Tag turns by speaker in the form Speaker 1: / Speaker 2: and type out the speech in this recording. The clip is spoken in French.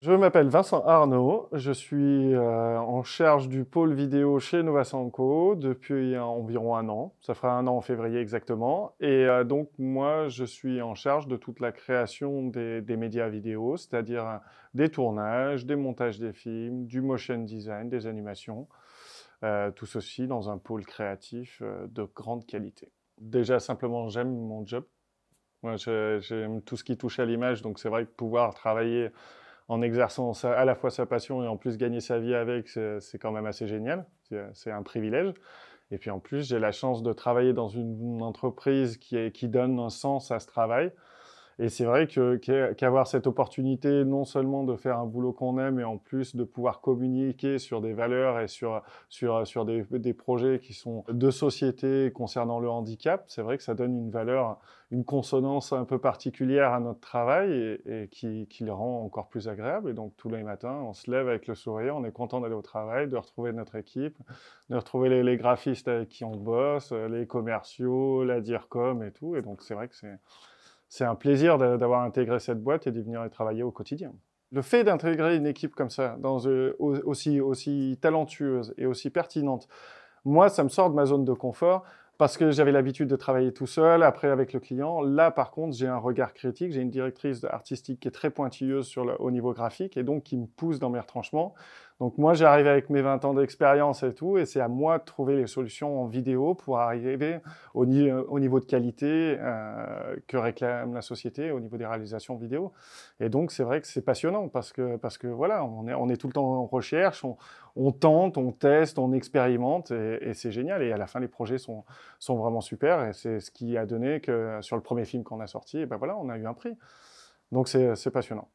Speaker 1: Je m'appelle Vincent Arnaud, je suis euh, en charge du pôle vidéo chez Novasanco depuis environ un an, ça fera un an en février exactement, et euh, donc moi je suis en charge de toute la création des, médias vidéo, c'est-à-dire euh, des tournages, des montages des films, du motion design, des animations, tout ceci dans un pôle créatif de grande qualité. Déjà simplement j'aime mon job, moi j'aime tout ce qui touche à l'image, donc c'est vrai que pouvoir travailler en exerçant à la fois sa passion et en plus gagner sa vie avec, c'est quand même assez génial. C'est un privilège. Et puis en plus, j'ai la chance de travailler dans une entreprise qui, donne un sens à ce travail. Et c'est vrai qu'avoir cette opportunité non seulement de faire un boulot qu'on aime, mais en plus de pouvoir communiquer sur des valeurs et sur, sur, des, projets qui sont de société concernant le handicap, c'est vrai que ça donne une valeur, une consonance un peu particulière à notre travail et, qui, le rend encore plus agréable. Et donc tous les matins, on se lève avec le sourire, on est content d'aller au travail, de retrouver notre équipe, de retrouver les, les graphistes avec qui on bosse, les commerciaux, la DIRCOM et tout. Et donc c'est vrai que c'est c'est un plaisir d'avoir intégré cette boîte et de venir y travailler au quotidien. Le fait d'intégrer une équipe comme ça, dans, euh, aussi, aussi talentueuse et aussi pertinente, moi, ça me sort de ma zone de confort parce que j'avais l'habitude de travailler tout seul, après avec le client. Là, par contre, j'ai un regard critique, j'ai une directrice artistique qui est très pointilleuse sur le, au niveau graphique et donc qui me pousse dans mes retranchements. Donc moi, j'arrive avec mes 20 ans d'expérience et tout, et c'est à moi de trouver les solutions en vidéo pour arriver au, euh, niveau de qualité euh, que réclame la société, au niveau des réalisations vidéo. Et donc, c'est vrai que c'est passionnant parce que, parce que voilà, on est, on est tout le temps en recherche, on, tente, on teste, on expérimente, et, c'est génial. Et à la fin, les projets sont, sont vraiment super, et c'est ce qui a donné que sur le premier film qu'on a sorti, ben voilà, on a eu un prix. Donc c'est passionnant.